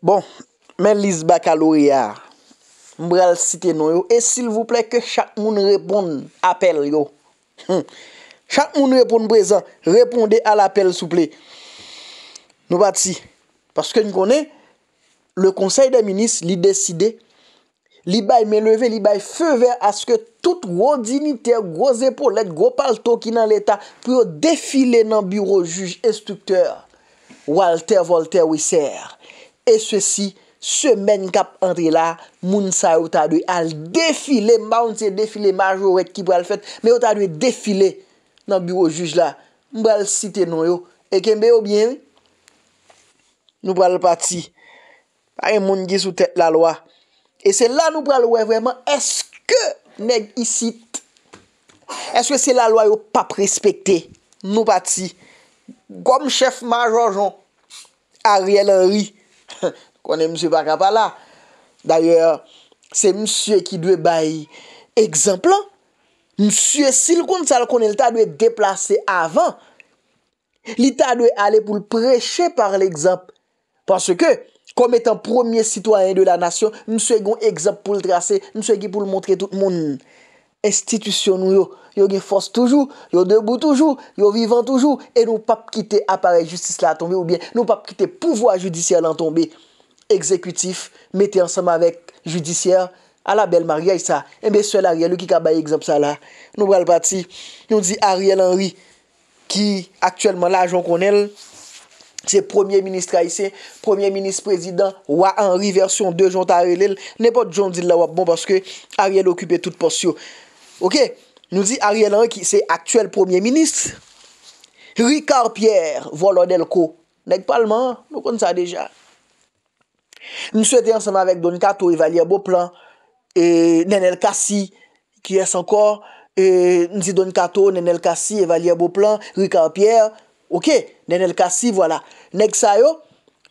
Bon, men lise baka lor ya. Mbrel site nou yo. E sil vouplek ke chak moun reponde apel yo. Chak moun reponde prezant. Reponde al apel souple. Nou bat si. Paske nou konen, le konsey de minis li deside, li bay me leve, li bay feve aske tout wou dinite gwo zepolet, gwo palto ki nan l'eta pou yo defile nan biro juj estukteur. Walter, Walter, wiser. E se si, semen kap entre la, moun sa yo ta dwe al defile, moun se defile majorek ki pral fet, me yo ta dwe defile nan bureau juj la, moun pral site nou yo, e kembe yo bien, nou pral pati, a yon moun gis ou tet la loa. E se la nou pral wey vreman, eske neg isite, eske se la loa yo pa prespekte, nou pati, gom chef majorjon, Ariel Henry, Konen msye baka pala. D'ayor, se msye ki dwe bayi egzemplan, msye sil koun sal konen lta dwe deplase avan, li ta dwe ale pou l preche par l egzamp. Paske, kom etan promye sitwanyen de la nasyon, msye gon egzamp pou l trase, msye ki pou l montre tout moun moun. institisyon nou yo, yo gen fos toujou, yo debou toujou, yo vivan toujou, e nou pap kite aparel justice la a tombe ou bien, nou pap kite pouvoi judisyen la eh a tombe, ekzekutif, mette ansama vek judisyen, a la bel maria yisa, e mbe sou el Ariel ou ki kabaye egzamp sa la, nou bral pati, yon di Ariel Henry, ki aktuelman la ajon konel, se premier ministre a yise, premier ministre prezident, wa Henry version de jont Ariel el, ne pot jont zil la wap bon, parce que Ariel okupe tout potsyo, Ok, nou di Ariel Anki, se aktuel premier ministre. Ricard Pierre, volon del co. Nèk palman, nou kon sa deja. Nou sou ete ansama vek Don Kato, Evalier Beauplan, Nenel Kassi, ki es ankor. Nou di Don Kato, Nenel Kassi, Evalier Beauplan, Ricard Pierre. Ok, Nenel Kassi, voilà. Nèk sa yo,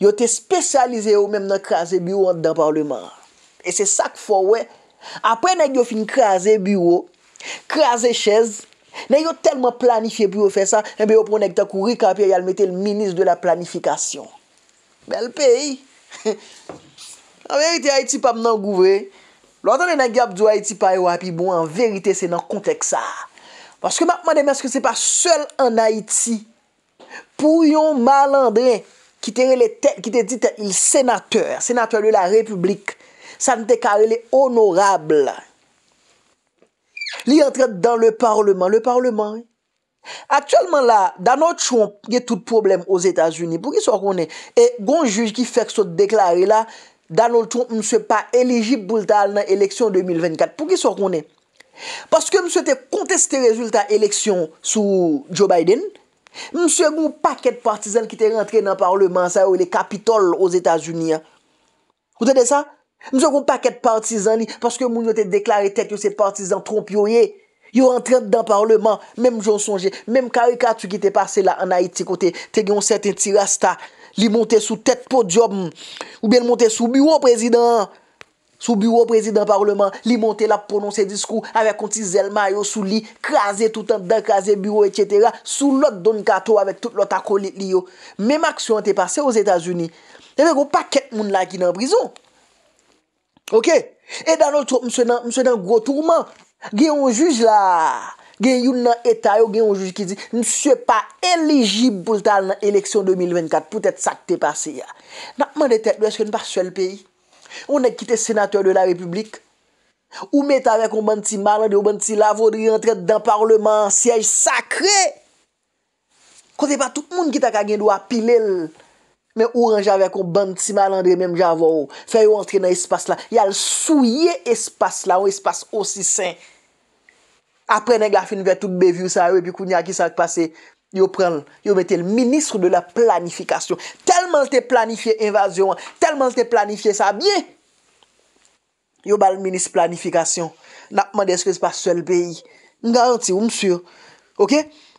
yo te spesyalize yo menm nan kraser biwo an de dan parlement. E se sak fò wè. Apre nèk yo fin kraser biwo, Krasè chèz, nè yon telman planifiye pou yon fè sa, mè yon pronèk takou rikapè yal metè l'minist de la planifikasyon. Bel pey! An verite, Haiti pa mnen gouvè. Lò antonè nan gap dò Haiti pa yon api, bon, an verite, sè nan kontèk sa. Paske mè apmane mè skè se pa sèl an Haiti, pou yon malandren ki te dit l senateur, senateur lè la republik, sa nè te kare lè honorable. Li entrede dan le parleman, le parleman e. Aktualman la, Donald Trump ye tout problem oz Etats-Unis. Pou ki sor kon e? E gon juj ki fek so deklari la, Donald Trump mse pa eleji boul tal nan eleksyon 2024. Pou ki sor kon e? Paske mse te konteste rezultat eleksyon sou Joe Biden, mse mou paket partizan ki te rentre nan parleman sa yo le kapitol oz Etats-Unis. Ou te de sa? Mwen se kon paket partizan li, paske moun yo te deklare tek yo se partizan, tromp yon ye. Yo rentren dan parleman, menm joun sonje, menm karikatou ki te pase la anay ti kote, te gyon sèten ti rasta, li monte sou tet po job, ou bel monte sou bureau prezident, sou bureau prezident parleman, li monte la prononse diskou, avek konti zelma yo sou li, krasen toutan, dan krasen bureau, etyetera, sou lot don kato, avek tout lot akolit li yo. Menm aksyon te pase yo zétazuni, te vek yo paket moun la ki nan prizon, Ok? E danol tro, mse nan, mse nan gwo tourman. Gen yon juj la, gen yon nan etay yo, gen yon juj ki di, mse pa elegib pou ta nan eleksyon 2024, pou tèt sa te pase ya. Nakman de tèt, wè sè n'parsuel peyi? Ou nè kite senatèr de la republik? Ou mè ta vè kon ban ti malan de ou ban ti lavodri rentrèt dan parlement sièj sakre? Kote pa tout moun ki ta ka gen dwa pile lè. Men ou ranja vek ou ban ti malandre menm jan vo ou. Fè yo antre nan espas la. Yal souye espas la, ou espas osi sen. Apre ne gafin vek tout bevi ou sa yo, epi kounya ki sa kpase, yo prel, yo bete l'ministre de la planifikasyon. Telman te planifiye invasyon an, telman te planifiye sa, biye. Yo bal ministre planifikasyon. Nap mande eske espas sel peyi. Nga an ti ou msir. Ok?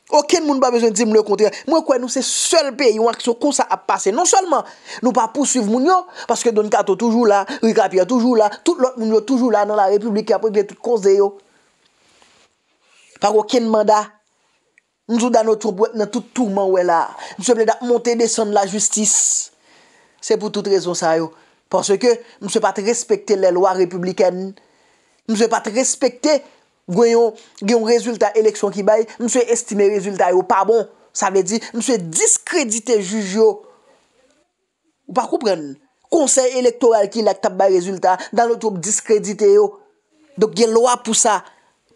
Oken moun pa bezwen dizi moun lè kontre, mwen kwen nou se sol pe yon aksyon kon sa ap pase. Non solman nou pa pousiv moun yo, paske Don Kato toujou la, Rikapia toujou la, tout lòt moun yo toujou la nan la republikan pou yon tout konze yo. Par oken manda, moun sou dan nou tout tourman wè la. Moun se mwen da montè deson la justis. Se pou tout rezon sa yo. Pansè ke moun se pat respekte lè lwa republikan. Moun se pat respekte... Gweyon, gweyon rezultat eleksyon ki bay, mswe estime rezultat yo, pa bon, sa ve di, mswe diskredite juj yo. Ou pa koupren, konsey elektoral ki lak tap bay rezultat, dan nou troub diskredite yo. Dok gwey lwa pou sa,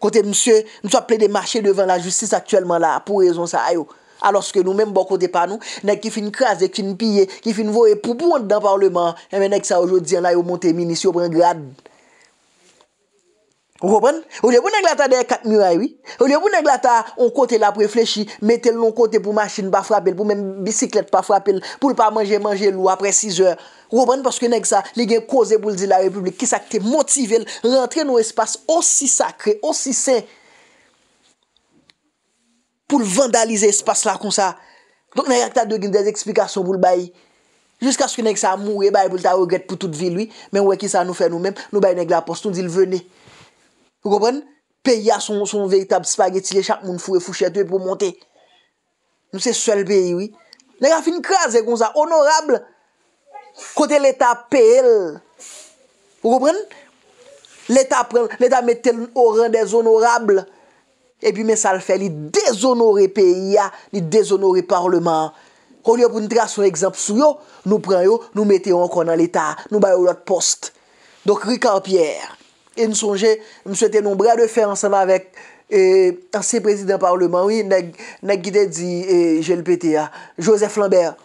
kote mswe, mswe ple de mache devan la justis aktuelman la, pou rezon sa, ay yo. Aloske nou menm bokote pa nou, nek ki fin kras, ki fin piye, ki fin vowe, pou pou an de dan parleman, menmè nek sa ojodi an la yo monte mini, si yo pren grad, Ropan, ou liye pou nèk lata dè kat miwa ywi, ou liye pou nèk lata on kote la preflechi, metel l'on kote pou machin pa frapel, pou mèm bisiklet pa frapel, pou l'pa manje manje lou apre 6h. Ropan, paske nèk sa, li gen kose pou l'di la republik, ki sa ki te motivel rentre nou espas osi sakre, osi sen, pou l'vandalize espas la kon sa. Donk nèk l'ak ta degen des eksplikasyon pou l'bayi. Jiska skou nèk sa mou e bayi pou l'ta regret pou tout vilwi, men wè ki sa nou fè nou mèm, nou bayi n Pè ya son veytab spageti lè chak moun fure fouchè dwe pou monte. Nou se sel pè yi wè. Nè gaf in kras zè kon zè, onorabl. Kote l'Etat pè el. Ou kou pren? L'Etat mette l'oran desonorabl. E pi men sal fè li dezonorè pè ya, li dezonorè parleman. Kon li yo proun tra son ekzamp sou yo, nou pran yo, nou mette yo an kon an l'Etat. Nou bayo lot post. Donk rikar pierre. E nou sonje, mswe te nombra de fe ansama vek e eh, ansi prezident parleman, oui, nagi te di, e eh, jel pete ya, Joseph Lambert.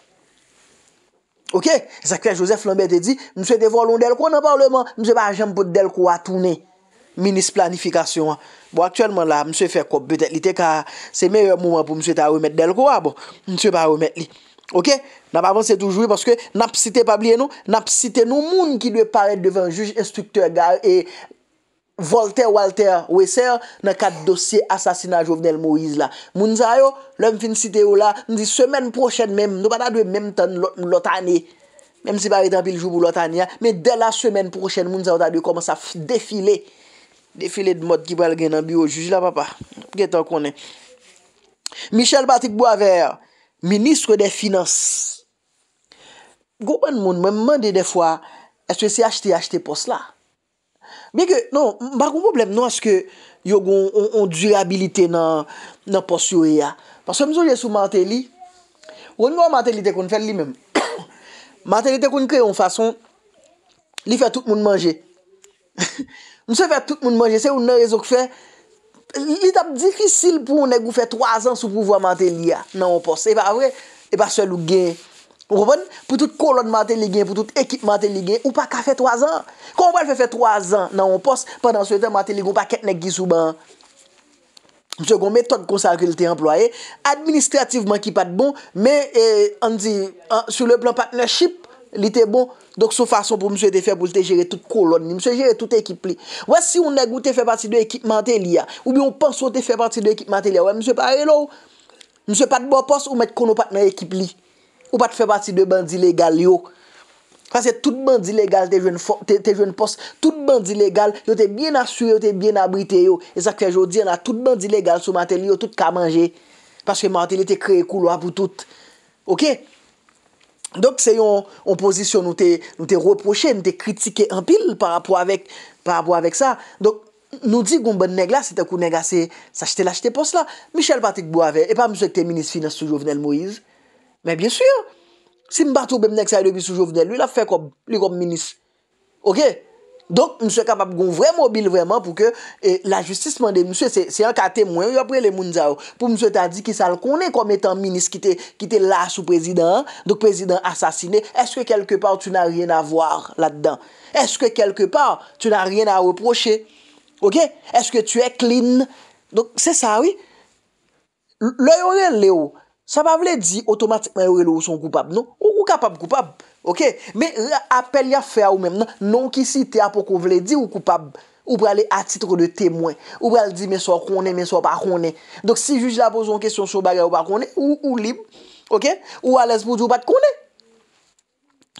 Ok? E sakre Joseph Lambert te di, mswe te volon del kwa nan parleman, mswe pa jem pot del kwa toune. Minis planifikasyon. Bo aktuelman la, mswe fe kwa, bete li te ka se meyo mouman pou mswe ta remet del kwa, bo, mswe pa remet li. Ok? Na pavan se toujou, paske non? nap site pabliye nou, nap site nou moun ki de paret devan juj instukteur gar e... Voltaire-Voltaire, weseyo, nan kat dosye asasina Jovenel Moïse la. Mounza yo, lèm fin site yo la, nzi, semen prochen mèm, nou pata dwe mèm tan lotanè, mèm si baritran piljou bou lotanè ya, ah. mèm de la semen prochen mounza yo ta dwe koman sa defile, defile d'mot ki bal gen nan biyo, jujila papa, gètan konè. Michel-Patrick Boisvert, Ministre de Finance. Goun moun, mèm mande de fwa, eswe se achete, achete pos la. Biye ke, nou, bagoun problem nou aske yo goun on durabilite nan post yoy a. Paswa mizou jesou manteli, ou nou yon manteli te kon fèl li mèm. Manteli te kon kre yon fason, li fè tout moun manje. Mousè fè tout moun manje, se ou nou yon rezok fè, li tap dikisil pou moun e gou fè 3 ans ou pou vwa manteli ya nan yon post. E pa avre, e pa sè lou gen yon. pou tout kolon mante ligyen, pou tout ekip mante ligyen, ou pa ka fe 3 an, kon wèl fe fe 3 an nan ou pos, pandan sou ete mante ligyon pa ketnek gisou ban, mse kon metote konsakil te employe, administrativman ki pat bon, men eh, an di, sou le plan partnership, bon. li te bon, dok sou fason pou mse ete fe, pou ete jere tout kolon li, mse jere tout ekip li, wè si ou ne goute fe pati do ekip mante li ya, ou bi ou pan sote fe pati do ekip mante li ya, wè mse pa elou, mse pat bo pos ou met kono pat nan ekip li, Ou pa te fè pati de bandi legal yo? Kwa se tout bandi legal te jwen post, tout bandi legal, yo te byen asur yo, te byen abrite yo. E sa kwen jodi, an a tout bandi legal sou matel yo, tout ka manje. Paske matel e te kreye kou lo apou tout. Ok? Dok se yon oposisyon nou te reproche, nou te kritike empil par apou avèk sa. Dok nou di goun ben neg la, se te kou neg la, se achete la, achete post la. Michel Patrick Boisvert, epa mswek te Ministre Finansiou Jovenel Moïse, Ben, bien sûr, si mbato be mnenk sa yo de bisou jo vnen, lui la fè kom, lui kom minis. Ok? Donk, mswe kapap gon vre mobil vreman pou ke la justisman de mswe, se yon kate mwen, yon apre le moun za ou. Pou mswe ta di ki sa l konen kom etan minis ki te la sou prezident, dok prezident asasine, eske kelke par tu nan rien avar la ddan? Eske kelke par tu nan rien avar reproche? Ok? Eske tu e klin? Donk, se sa ou? Le yon en le ou? Sa pa vle di, otomatikman yo le ou son koupab, nou? Non? Ou kapab koupab, ok? Me apel ya fe a ou mem, nou? Non ki si te apokon vle di ou koupab. Ou prale a titre de temwen. Ou prale di, me so konen, me so pa konen. Dok si juj la poson kesyon sou bagay ou pa konen, ou ou lib, ok? Ou walez pou di ou pat konen.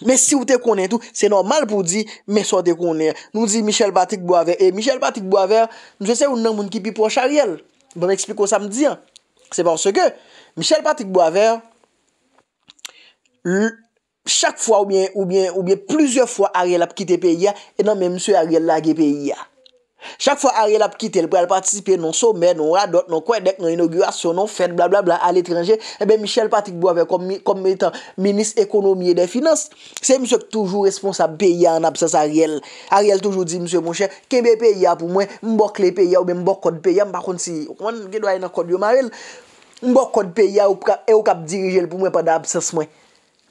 Me si ou te konen tou, se normal pou di, me so de konen. Nou di Michel Batik Boaver. E eh, Michel Batik Boaver, nou se se ou nan moun ki pi po chariel. Bon m'ekspik ou sa m'di an. Se panse ke... Michel Patrick Boisvert, chak fwa oubyen, oubyen, oubyen, plizye fwa Ariel ap kite peya, e nan men msye Ariel la ge peya. Chak fwa Ariel ap kite, pou el patisipe non somen, non radot, non kwen dek non inaugurasyon, non fèt, blablabla, al etranje, e eh ben Michel Patrick Boisvert, kom men tan menis ekonomye de finance, se msye k toujou responsa peya an ap sas Ariel. Ariel toujou di msye monshe, kebe peya pou mwen mbok le peya, oube mbok kod peya, mpakont si, koman gen do ay nan kod yo marel? Mbo konpe ya e ou kap dirije l pou mwen pa dap sas mwen.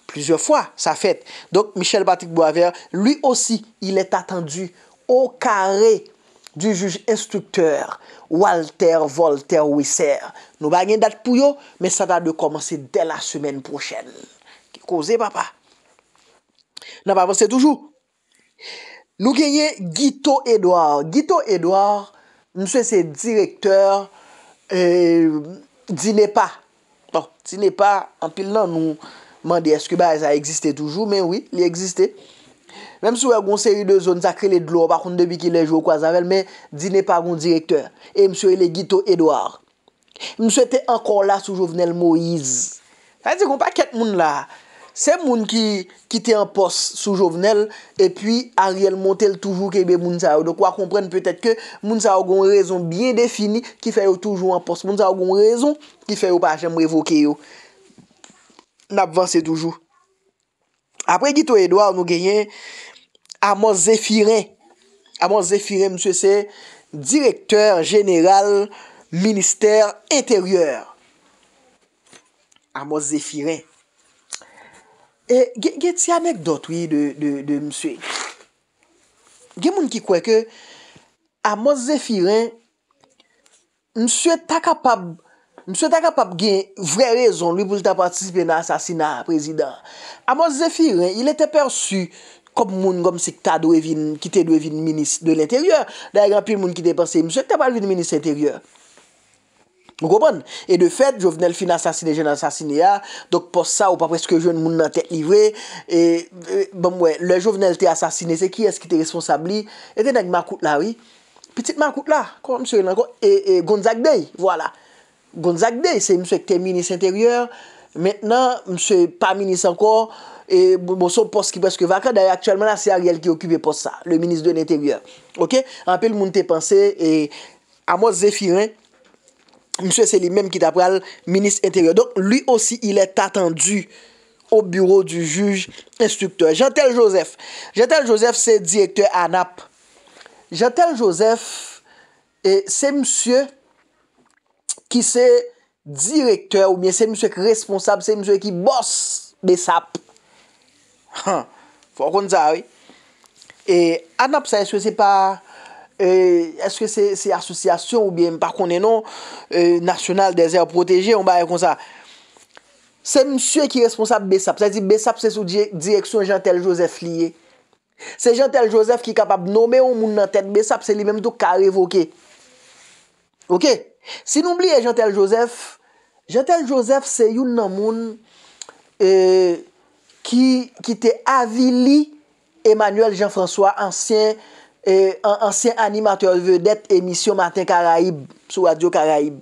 Plizye fwa sa fèt. Donk Michel Patrick Boisvert, lui osi, il et attendu o kare du juj instructeur Walter Voltaire Ouissère. Nou bagen dat pou yo, men sa ta de komanse den la semen prochen. Kikoze papa? Nan pa avanse toujou. Nou genye Guito Edouard. Guito Edouard, mse se direkteur e... Euh, Dine bon, pa, an pil nan nou mandi eske ba e sa eksiste toujou, men wii, li eksiste. Men msou e gon seri de zon sakri le dlo, pakoun debi ki le jo kwa zanvel, men dine pa gon direkteur. E msou e le gito Edouard. Msou ete ankon la sou jovenel Moïse. A zi kon pa ket moun la. Se moun ki te an pos sou jovenel, e pi a riel montel toujou kebe moun sa yo. Dok wak komprenne petet ke moun sa yo goun rezon biye defini ki feyo toujou an pos. Moun sa yo goun rezon ki feyo pa jem revoke yo. N ap vansi toujou. Apre Gito Edouard nou genyen Amos Zephirin. Amos Zephirin msye se Direkteur General Ministère Intérieur. Amos Zephirin. Gye ti anekdot wye de mswe, gye moun ki kwe ke a Mos Zephirin, mswe ta kapab gen vre rezon luy pou lita partisipe nan sasina prezident. A Mos Zephirin, il ete persu kom moun gom si kita dwe vin, kita dwe vin minis de l'interyor. Da e granpil moun ki te perse, mswe te pal vin minis interyor. Gomen, e de fet, jovenel fin asasine, jen asasine ya, ah, dok pos sa, ou pa preske joun, moun nan tet livre, e, euh, bon mwen, le jovenel te asasine, se ki, eske te responsabli, ete nag makout la, oui, petite makout la, kon, mse, e, e, gounzakdey, wala, gounzakdey, se mse kte minis interyor, menen, mse pa minis ankon, e, monson pos ki preske vakar, daye, aktyalman la, se a riel ki okube pos sa, le minis den interyor, ok, anpe l moun te panse, e, a mwen zephirin, msye se li menm ki tap pral minis interior. Donk, li osi il et attendu ou bureau du juj instukteur. Jantel Josef. Jantel Josef se direkteur anap. Jantel Josef se msye ki se direkteur ou msye se msye ki responsab, se msye ki bos besap. Fwa kon zari. E anap se se sepa E, eske se asosyasyon ou bien par konenon e, nasyonal dezer proteje, on ba re kon sa se msye ki responsab besap, sa di besap se sou direksyon jantel josef liye se jantel josef ki kapab nomen ou moun nan tet besap, se li menm tou karevoke ok si nou mbliye jantel josef jantel josef se youn nan moun e, ki te avili emmanuel jean françois ansyen E, an ansyen animateur vedette emisyon Martin Karaib sou radio Karaib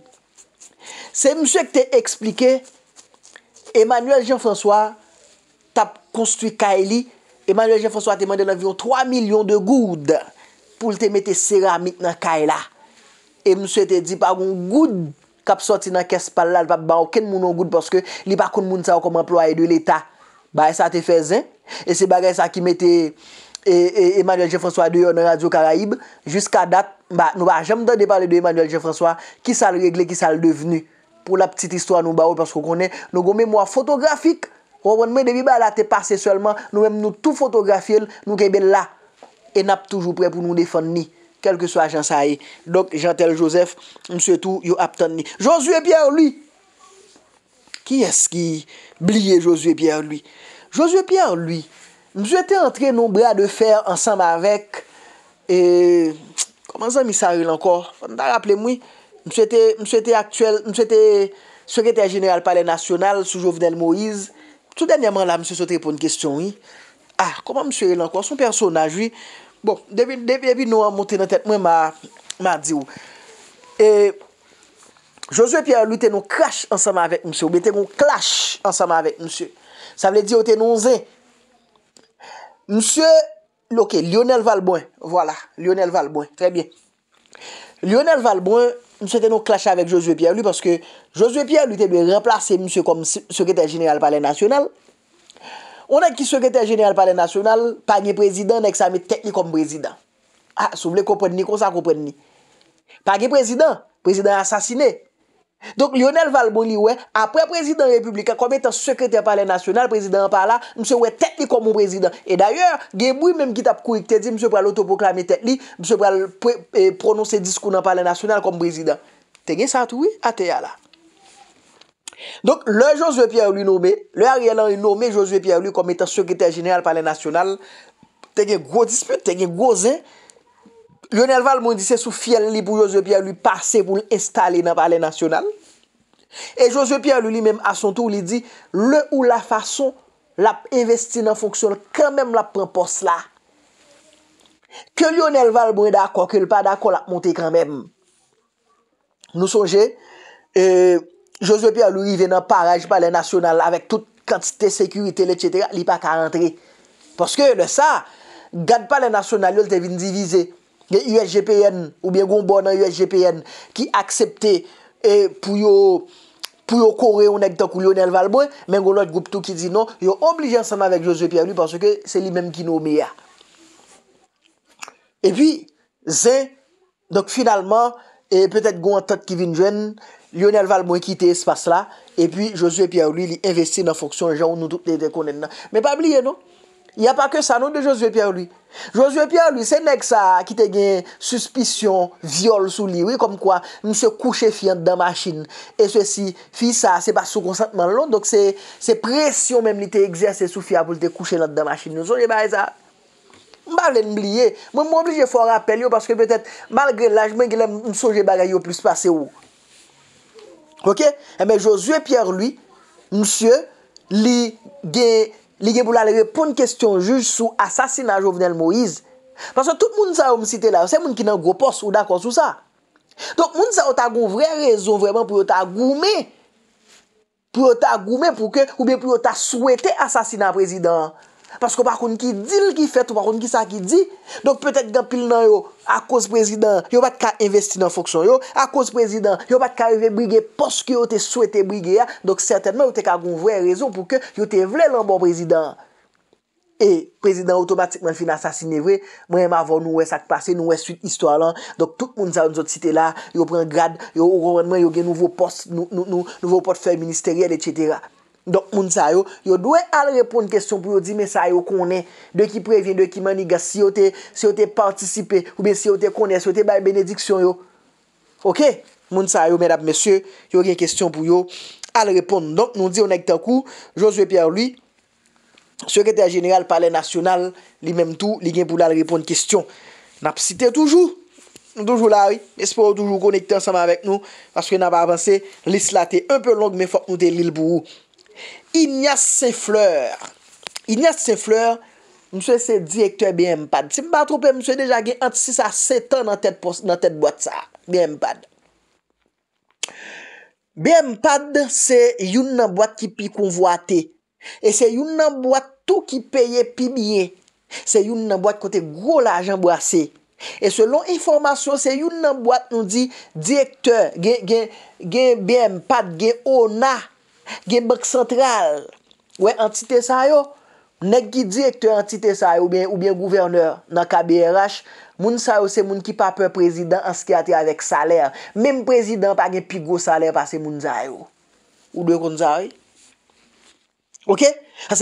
se mswe k te eksplike Emmanuel Jean-François tap konstruy ka e li Emmanuel Jean-François te mande l'avion 3 milyon de goud pou lte mette ceramik nan ka e la e mswe te di pa goun goud kap soti nan kes pal la li pa wakken moun an goud li pa koun moun sa wakom emplwa e de l'eta ba e sa te fez e se bagay sa ki mette E Emanuel J. François 2 yo nan Radio Karaib Juska dat, nou ba jemde de parle de Emanuel J. François Ki sa l'regle, ki sa l'deveni Po la ptite histwa nou ba ou Pasko konen nou gome mwa fotografik Wawon mwen debi ba la te pase selman Nou mwen nou tou fotografil Nou kebe la E nap toujou pre pou nou defon ni Kelke so a jansay Dok Jean-Thel Joseph, M. Tou, yo aptan ni Josué Pierre lui Ki eski Bliye Josué Pierre lui Josué Pierre lui Mse te antre nou bra de fer ansam avek. E, koman zan misa relankor? Fanda rapple mwi. Mse te, mse te aktuel, mse te, sekreter general pale nasyonal, soujou Fidel Moïse. Tout denyaman la, mse sote repon kestyon, wii. Ah, koman mse relankor? Son personaj, wii. Bon, debi, debi nou anmote nan tet, mwen ma, ma di ou. E, Josue Pierre, louten nou klasch ansam avek mse. Mwen te nou klasch ansam avek mse. Sa vle di ou te nou zei. Mse, loke, Lionel Valboin, voilà, Lionel Valboin, trè bie. Lionel Valboin, mse tè nou klashe avèk Josué Pierre, lù paske Josué Pierre, lù tè lè remplase mse kom sekretèr jenèral palè nasyonal. Onè ki sekretèr jenèral palè nasyonal, pa gè prezidè nan ek sa mè tek ni kom prezidè. Ha, sou mè lè kopèn ni, kon sa kopèn ni. Pa gè prezidè, prezidè ansasinè. Donk Lionel Valbon li we apre prezident republika kom etan sekreter pale nasyonal, prezident anpala, mse we tek li kom mw prezident. E d'ayor, ge mboui menm ki tap kou ik te di mse pral otopoklame tek li, mse pral eh, prononse diskoun anpale nasyonal kom prezident. Tenge satoui, ate ah, ya la. Donk le Josue Pierre ou li nombe, le ari elan yi nombe Josue Pierre ou li kom etan sekreter general pale nasyonal, tenge gwo dispe, tenge gwo zen. Lionel Val mwen di se sou fiel li pou Josepia li pase pou l'estale nan pale nasyonal. E Josepia li menm a son tou li di le ou la fason la investi nan fonksyon kan menm la pampos la. Ke Lionel Val mwen da akwa, ke l'pa da akwa la ap monte kan menm. Nou sonje, euh, Josepia li ven nan parej pale nasyonal avèk tout kantite sekurite lè tshetè, li pa ka rentre. Poske le sa, gade pale nasyonal lè lè te vin divize. gen USGPN ou gen goun bon nan USGPN ki aksepte e, pou yo kore ou nek takou Lionel Valboe, men goun lote goup tou ki di non, yo oblije ansama vek Josue Piaouli parce ke se li menm ki nou mea. E pi, zen, dok finalman, e petek goun atak ki vinjwen, Lionel Valboe kite espase la, e pi Josue Piaouli li investi nan foksyon jan ou nou toute de konen nan. Men pa bliye non? Ya pa ke sa nou de Josue Pierre Louis. Josue Pierre Louis, se meg sa ki te gen suspisyon viole sou li. Ouye, kom kwa, mse kouche fiyant dan machin. E se si fiy sa, se pa sou konsantman loun. Dok se presyon menm li te ekserse sou fiyan pou li te kouche lant dan machin. Nou soje bagay sa. Mbale nbliye. Mwen mwoblije fwa rappel yo paske petet malgre lajmen gilem msoje bagay yo plus pase ou. Ok? E eh men Josue Pierre Louis, mse li gen suspisyon Lige pou la le repon kestyon juj sou asasina Jovenel Moïse. Paswa tout moun sa ou msite la, se moun ki nan gwo pos ou dakon sou sa. Donk moun sa ou ta gou vre rezon vreman pou ou ta goume. Pou ou ta goume pou ke ou be pou ou ta souwete asasina prezident Moïse. Paske ou pa kon ki dil ki fet, ou pa kon ki sa ki di. Donk pwetek gen pil nan yo, akos prezident, yo bat ka investi nan fonksyon yo. Akos prezident, yo bat ka rive brige poske yo te souwete brige ya. Donk certainman yo te ka goun vwe rezon pou ke yo te vle lan bon prezident. E prezident otomatikman fina sasine vwe. Mwen yon avon nou wè sakpase, nou wè suite histwa lan. Donk tout moun zavoun zot site la, yo pren grad, yo ou renman, yo gen nouvou post, nouvou potfèl ministeriel, etc. Donk moun sa yo, yo dwe al repon kestyon pou yo di me sa yo konen. De ki previn, de ki maniga, si yo te, si yo te partisipe, ou be si yo te konen, si yo te bay benediksyon yo. Ok? Moun sa yo, mèdap mesye, yo gen kestyon pou yo al repon. Donk nou di yo nèk tan kou, Josue Pierre Louis, Sirete General Palais National, li mèm tou, li gen pou la al repon kestyon. Nap site toujou. Toujou la, oui. Mès pou yo toujou konekte ansanman vek nou. Paske nan pa avanse, lis la te un peu long, mè fok nou te lil bou ou. Ignace Sefleur Ignace Sefleur mswe se direktor BMPAD si mpa trope mswe deja gen ant 6 a 7 an nan tet boat sa BMPAD BMPAD se youn nan boat ki pi konvoate e se youn nan boat tou ki peye pi bien se youn nan boat kote gwo la ajan boase e selon informasyon se youn nan boat nou di direktor gen BMPAD gen ONA gen bak sentral wè e entite sa yo nek ki direkte entite sa yo ou bien gouverneur nan KBRH moun sa yo se moun ki pape prezident anski ate avek saler mem prezident pa gen pigou saler pa se moun sa yo ou dwe kon sa yo ok?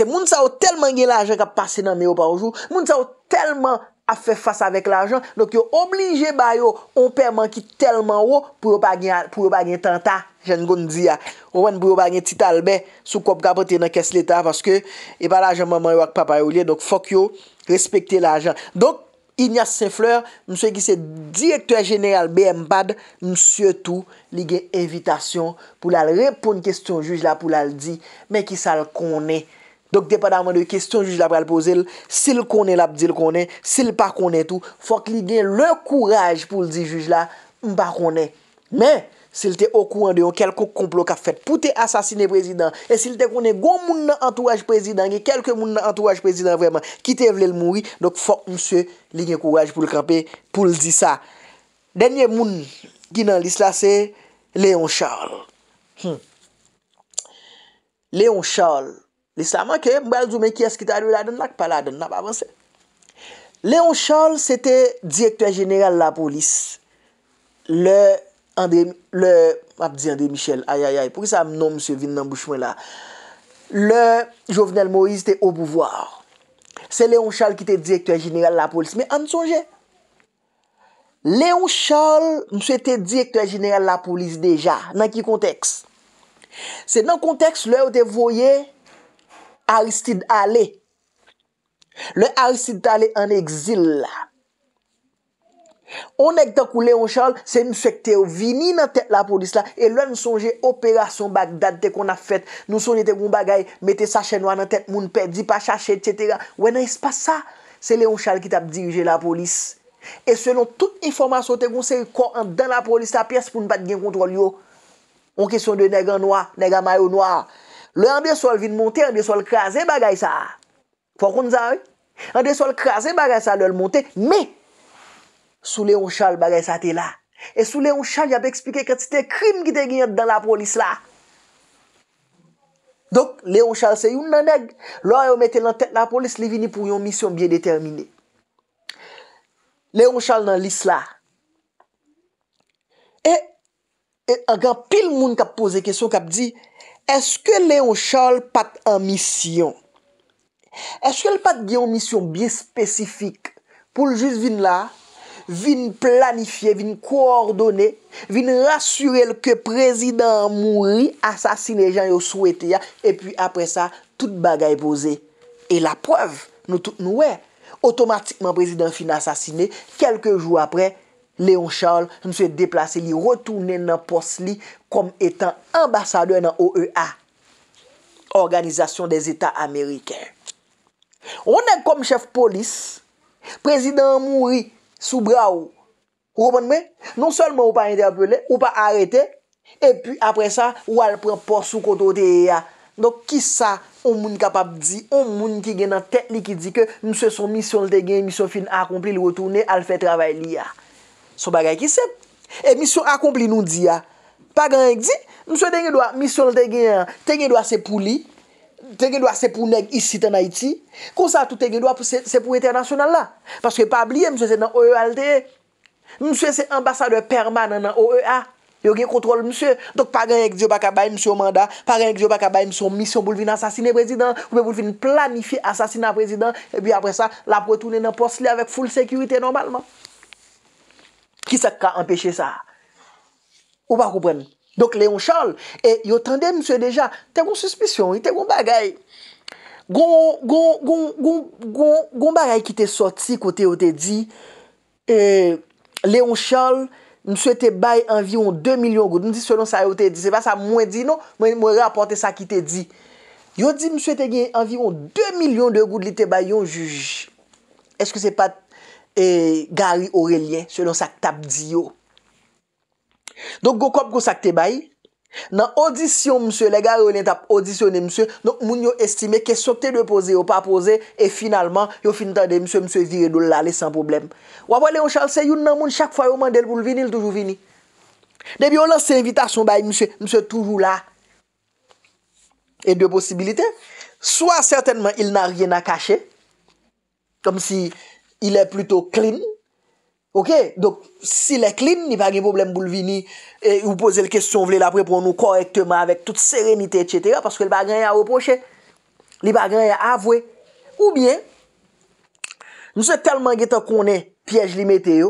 moun sa yo telman gen la ajan ka pase nan mè yo pa oujou moun sa yo telman a fe fasa avek la ajan donc yo oblige bayo on pè manki telman yo pou yo pa gen tenta jen kon di ya, ouwen bou yo bagnen tital be, sou kop kapote nan kes letan, paske, e ba la ajan maman yo ak papa yo li, donk fok yo, respekte la ajan, donk, Ignace Saint-Fleur, mswe ki se direktor general be, mpad, mswe tou, li gen evitasyon, pou la l repon kestyon juj la, pou la l di, men ki sa l konen, donk depa da mwen de kestyon juj la, pou la l pose, si l konen la, pdi l konen, si l pa konen tou, fok li gen le kouraj pou l di juj la, mpa konen, men, S'il te okouan de yon kelko kouplo ka fèt, pou te asasine prezidant, e s'il te kounen goun moun nan entourage prezidant, e kelke moun nan entourage prezidant vreman, ki te vle l'moui, dok fòk msè li gen kouwaj pou l'kampè, pou l'di sa. Denye moun ki nan l'isla se, Léon Charles. Hmm. Léon Charles. L'isla manke, mbèl zoumè ki eskita rouladon, lak paladon, nab avansè. Léon Charles, s'ete direktor general la polis. Le... le, ap di André Michel, ayayay, pou ki sa mnom msie Vin d'Ambouchement la, le Jovenel Moïse te ou bouvoir. Se Léon Charles ki te direktor general la polis, me an souje. Léon Charles nou se te direktor general la polis deja, nan ki konteks? Se nan konteks, lè ou te voye, Aristide Allé. Lè Aristide Allé an exil la. On ek tan kou Leon Charles, se yon sektè yo vini nan tèt la polis la, e lwen souje operasyon Bagdad te kon a fèt, nou souje te kon bagay, mette sachè nou an nan tèt, moun pèdi pa chachè, etc. Wè nan espa sa, se Leon Charles ki tap dirije la polis. E selon tout informasyon te kon se yon kon an dan la polis la, piè se pou nou pat gen kontrol yo. On kisyon de negan noa, negan mayon noa. Lwen an de sol vin monte, an de sol krasè bagay sa. Fò kon zan, wè? An de sol krasè bagay sa lwen monte, MÈ! Sou Léon Charles bagay sa te la. E sou Léon Charles y ap ekspike kat se te krim ki te genyat dan la polis la. Dok, Léon Charles se youn nan neg. Lwa yon mette lan tet nan polis li vini pou yon misyon biye determine. Léon Charles nan lis la. E, e angan pil moun kap pose kesyon kap di, eske Léon Charles pat an misyon? Eske l pat genyon misyon biye spesifik pou l juz vin la? vin planifiye, vin koordone, vin rasyurel ke prezidant moun ri asasine jan yo souwete ya, epi apre sa, tout bagay pose. E la prev, nou tout nou we, otomatikman prezidant fin asasine, kelke jou apre, Leon Charles, nou se deplase li, rotounen nan pos li, kom etan ambasador nan OEA, Organizasyon des Etats Amerike. On en kom chef polis, prezidant moun ri, Sou bra ou. Rouman mwen, non solman ou pa interpele, ou pa arete, epi apre sa, ou al pren por sou koto te ye ya. Donk ki sa, ou moun kapap di, ou moun ki gen nan teknik ki di ke mse son misyon lte gen, misyon fin akompli, li wotoune, al fe travay li ya. Sou bagay ki se? E, misyon akompli nou di ya. Pagan ek di, mse tenge doa, misyon lte gen, tenge doa se pou li, Tegedwa se pou neg isi ten Haiti, kon sa tout tegedwa se pou eternasyonal la. Paske pa abliye, e msye se nan OEA lte. Msye se ambasade permane nan OEA. Yo gen kontrol msye. Dok pa gen ek diyo baka bay msye o manda, pa gen ek diyo baka bay msye o misyon boulevin asasine prezident, oube boulevin planifi asasine prezident, e bi apre sa la pou etounen nan posli avek ful sekirite normalman. Ki se ka empeshe sa? Ou pa kouprenne? Donk Léon Charles, yo tende mswe deja, te goun suspisyon, te goun bagay, goun bagay ki te soti kote yo te di, Léon Charles, mswe te bay envyon 2 milyon goud, mdi selon sa non, yo te di, se pa sa mwen di nou, mwen mwen rapote sa ki te di. Yo di mswe te gen envyon 2 milyon de goud li te bay yon juj, eske se pa Gary Aurelien, selon sa tap di yo. Donk go kop go sakte bayi Nan audisyon msye, le gare ou lint ap audisyone msye Donk moun yo estime ke sote de pose yo pa pose E finalman yo finitande msye msye zire do la le san problem Wapwa le yo chalse yon nan moun chak fwa yo mandel pou l vini l toujou vini Debi yo lan se evitasyon bayi msye, msye toujou la E de posibilite Soa certainman il nan rien a kache Kom si il e pluto klin Ok, donc s'il est clean, il n'y a pas de problème pour le vini, ou poser le question, vous l'avez la préponant correctement, avec toute sérénité, etc., parce que les bagrins y a reproché, les bagrins y a avoué, ou bien, nous sommes tellement gâtés qu'on est pièges limités,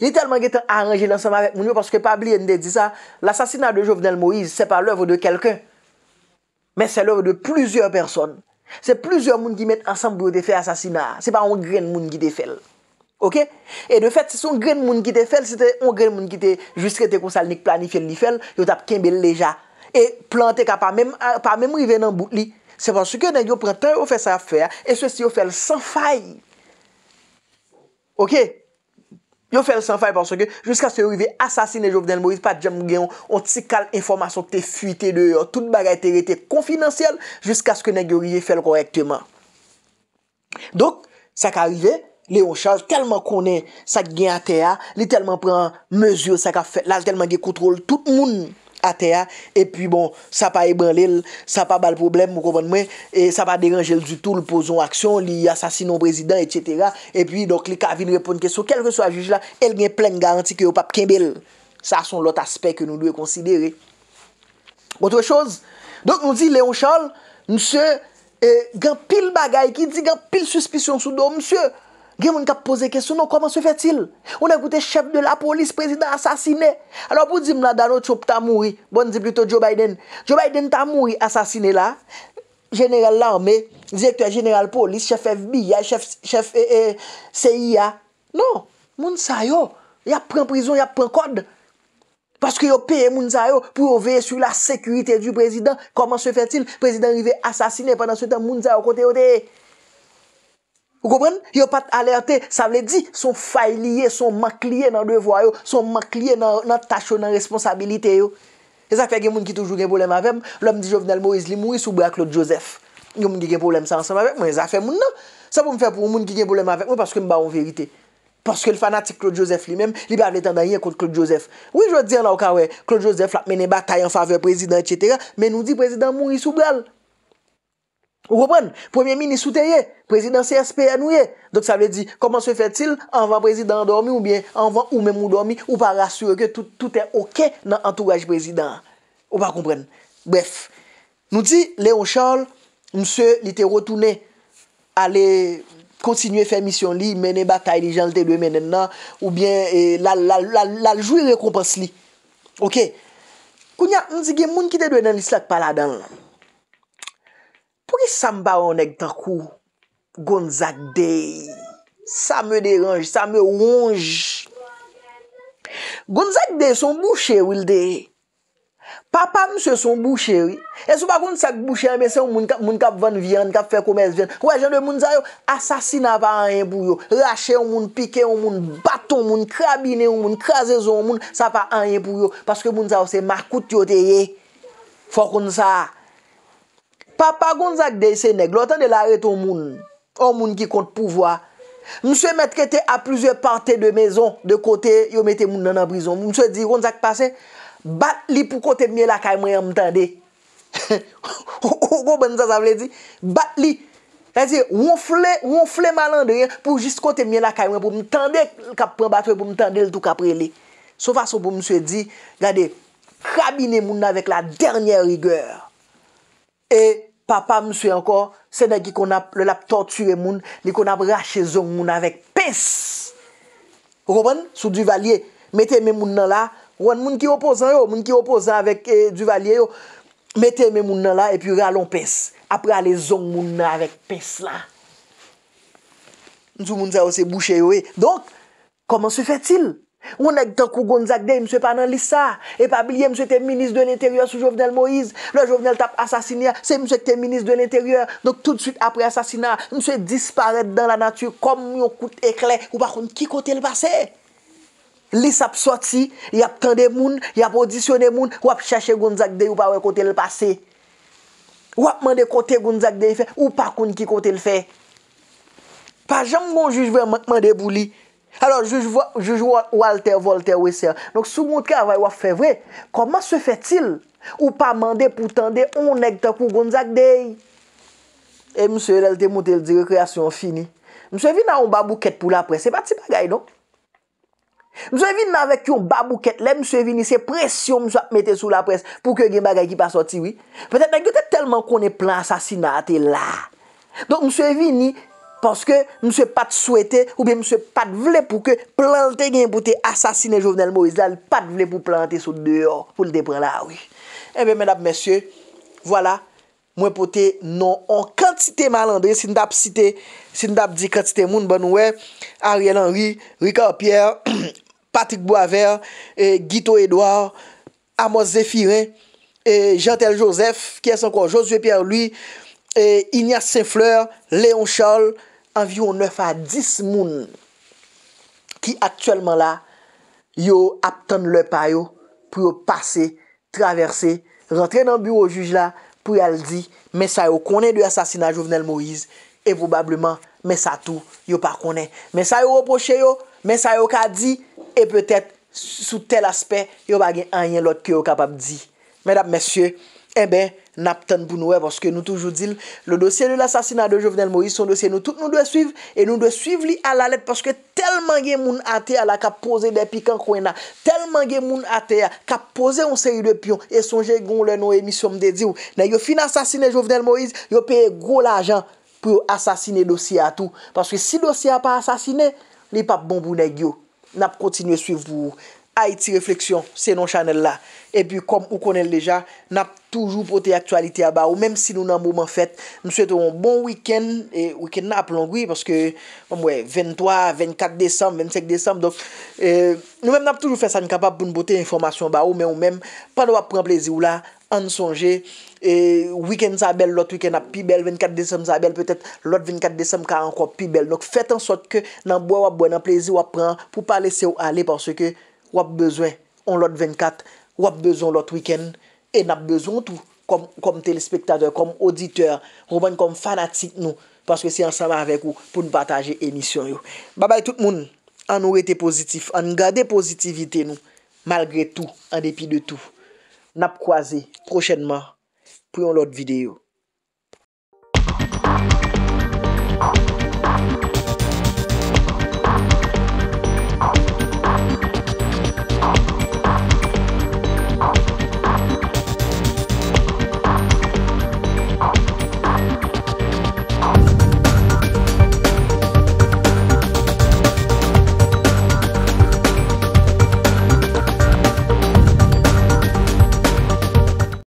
il est tellement gâtés à arranger l'ensemble avec nous, parce que Pablo Yende dit ça, l'assassinat de Jovenel Moïse, c'est pas l'œuvre de quelqu'un, mais c'est l'œuvre de plusieurs personnes, c'est plusieurs mounes qui mettent ensemble pour défaire l'assassinat, c'est pas un grain mounes qui défèlent, E de fèt, se son gren moun ki te fèl, se son gren moun ki te jistre te konsal nik planifèl ni fèl, yo tap kenbel leja. E plantè ka pa mèm rive nan bout li. Se panso ke nan yo preteur yo fè sa fèl, e sò si yo fèl san fay. Ok? Yo fèl san fay panso ke, jiska se yo rive asasine jo vdenl morit, pa djem gen on ti kal informasyon te fuitè de yo, tout bagay te rete konfinansyel, jiska se yo rive fèl korektèman. Dok, sa ka rive... Léon Charles, kelman konen sa gen a thea, li telman pren mezur sa ka fe, lal telman gen kontrol tout moun a thea, epi bon, sa pa ebran lèl, sa pa bal problem, mou kouvan mwen, e sa pa deranjèl du tout, l'pozon aksyon, li asasinon brezidant, etc. Epi, donk, li kavin repon ke sou, kelman sou a juj la, el gen plen garanti ke yo pap kembèl. Sa son lot aspek ke nou lue konsidere. Otre chouz, donk, nou di Léon Charles, msè, gen pil bagay ki di gen pil suspisyon sou do, msè, gen moun ka pose kesyon nou, koman se fetil? ou lè goutè chèp de la polis, prezident asasine alò pou di mla danot choup ta mouri bon di plito Joe Biden Joe Biden ta mouri asasine la jeneral l'armè, direktor general polis chèf FB, chèf CIA nou, moun sa yo ya pren prizon, ya pren kod paske yo peye moun sa yo pou yo veye sou la sekurite du prezident koman se fetil, prezident rive asasine panan se ten moun sa yo kote oteye Ou gopren, yo pat alerte, sa vle di, son fay liye, son mak liye nan dwe vwa yo, son mak liye nan tache yo nan responsabilite yo. E zafè gen moun ki toujou gen bolem avem, lom di Jovenel Maurice li mou yi soubra Claude Joseph. Yo moun gen non? gen bolem sansem avem, moun e zafè moun nan. Sa pou mou fè pou moun gen gen bolem avem, moun paske mba ou verite. Paske l fanatik Claude Joseph li men, li ba vle tendan yi kont Claude Joseph. Ou yi jwa di an la wak wè, Claude Joseph la menen batay an fave prezident, et cetera, men nou di prezident mou yi soubral. Ou kompren, premye mini souteye, prezident CSPN ouye. Dok sa vè di, koman se fè til, anvan prezident dormi ou bien anvan ou mèm ou dormi, ou pa rasyure ke tout è ok nan antouraj prezident. Ou pa kompren, bref. Nou di, Léo Charles, msè li te rotoune, ale kontinuè fè misyon li, mène batay li janl te dwe mènen nan, ou bien la ljoui rekompans li. Ok. Kounia, mzike moun ki te dwe nan li slak pala dan lan. Pou ki sa mba wonek ta kou? Gon zak dey. Sa me deranj, sa me ronj. Gon zak dey son boucher wil dey. Papa mse son boucher wil. E sou pa kon sak boucher, mwen se moun kap ven vyan, kap fe koumez vyan. Wajan dey, moun zak yo, asasina pa anye pou yo. Lache yon moun, pike yon moun, baton moun, krabine yon moun, kaze zon moun, sa pa anye pou yo. Paske moun zak yo, se makout yo dey. Fok kon zak yo. Papa Gonzak de Seneg, loutan de la ret ou moun, ou moun ki kont pouvoi, mswe met kete a plizye parte de mezon, de kote yo mette moun nan an brison. Mswe di, Gonzak pasen, bat li pou kote mwen la kaymwen an mtande. Ogo, Gonzak sa vle di, bat li, zazie, wonfle, wonfle malan de yon, pou jist kote mwen la kaymwen, pou mtande kap pre batwe, pou mtande loutou kap pre li. Sou fason pou mswe di, gade, kabine moun nan vek la dernyer rigour. E papa mswe ankor, sene ki kon ap le lap torture moun, li kon ap rache zon moun avek pes. Rouman, sou du valye, mette men moun nan la, ouan moun ki woposan yo, moun ki woposan avek eh, du valye yo, mette men moun nan la, e pi ralon pes. Apre ale zon moun nan avek pes la. Ntou moun sa yo se boucher yo e. Donk, koman se fetil? Mwen ek tenkou gounzakde, mwen se pa nan lisa E pa bilye mwen se tenkou minis de l'interior Sou jovenel Moïse, lò jovenel tap asasiniya Se mwen se tenkou minis de l'interior Donk tout de suite apre asasina Mwen se disparete dan la natyur Kom yon koute ekle, ou pa koun ki kote l'pase Lisa ap soti Yap tende moun, yap auditione moun Wap chache gounzakde ou pa wè kote l'pase Wap mande kote gounzakde Ou pa koun ki kote l'fe Pa jan mwen jujve Mwen de boulie Alors, juj Walter, Walter Weiser, nouk sou moun teke avay waf fe vwe, koman se fe til? Ou pa mande pou tende, ou neg te kou goun zak dey? E msè, lèl te moun te l'di rekreasyon fini. Msè vin nan yon babouket pou la pres, se pa ti bagay, nouk? Msè vin nan vek yon babouket, lè msè vin ni se presyon msè ap mette sou la pres pou ke gen bagay ki pa soti, oui? Pe tèt, lèk de tèt telman konè plan sasina a te la. Don, msè vin ni... Panske mse pat souwete, oube mse pat vle pou ke planten gen pou te asasine Jovenel Moizel, pat vle pou planten sou de or, pou le depre la ouye. Ebe men ap mesye, wala, mwen pote non an kantite malandre, sin dap site, sin dap di kantite moun ban ouwe, Ariel Henry, Ricard Pierre, Patrick Boisvert, Guito Edouard, Amos Zephirin, Jean-Tel Joseph, ki es ankon Josué Pierre Louis, E Ignace Saint-Fleur, Léon Charles, environ 9 à 10 moun ki aktuellement là, yo aptonne le pa yo pou yo passe, traverse, rentre dans bureau juge là pou yo al di, mè sa yo konen de assassinat Jovenel Moïse et probablement mè sa tou yo pa konen. Mè sa yo reproché yo, mè sa yo ka di, et peut-être sous tel aspect, yo pa gen an yon lot ki yo kapab di. Mèdap mèsyè, e bè, Nap tan pou nouè vòske e, nou toujou dil. Le dosye de l'assassinat de Jovenel Moïse, son dosye nou tout nou dwe suive. E nou dwe suive li alalèd. Pòske telman gen moun atea la ka pose depi kan kwen na. Telman gen moun atea ka pose on se yu depi yon. E sonje goun lè nou emisyon mde diw. Nan yo fin assasine Jovenel Moïse, yo peye gwo l'ajan pou yo assasine dosye atou. Pòske si dosye a pa assasine, li pap bonbounè gyo. Nap kontinye suive vou ou. Haiti Reflexion, se non chanel la. E pi kom ou konel deja, nap toujou pote aktualite a ba ou, menm si nou nan mouman fèt, nou swèteron bon wikend, e wikend nan ap longwi, paske 23, 24 désem, 25 désem, nou menm nap toujou fè sa, nou kapap pou nou bote informasyon ba ou, menm ou menm, pan wap pren plezi ou la, an sonje, wikend sa bel, lot wikend ap pi bel, 24 désem sa bel, petèt lot 24 désem ka anko pi bel. Fèt an sot ke nan mouman wap bwen, nan plezi wap pren, pou pa lese ou ale, paske, wap bezwen on lot 24, wap bezwen lot weekend, e nap bezwen tout, kom telespektade, kom auditeur, wap men kom fanatik nou, paske si ansama avek ou, pou nou pataje emisyon yo. Babay tout moun, an ou ete pozitif, an gade pozitivite nou, malgre tout, an depi de tout. Nap kwaze, prochenman, pou yon lot videyo.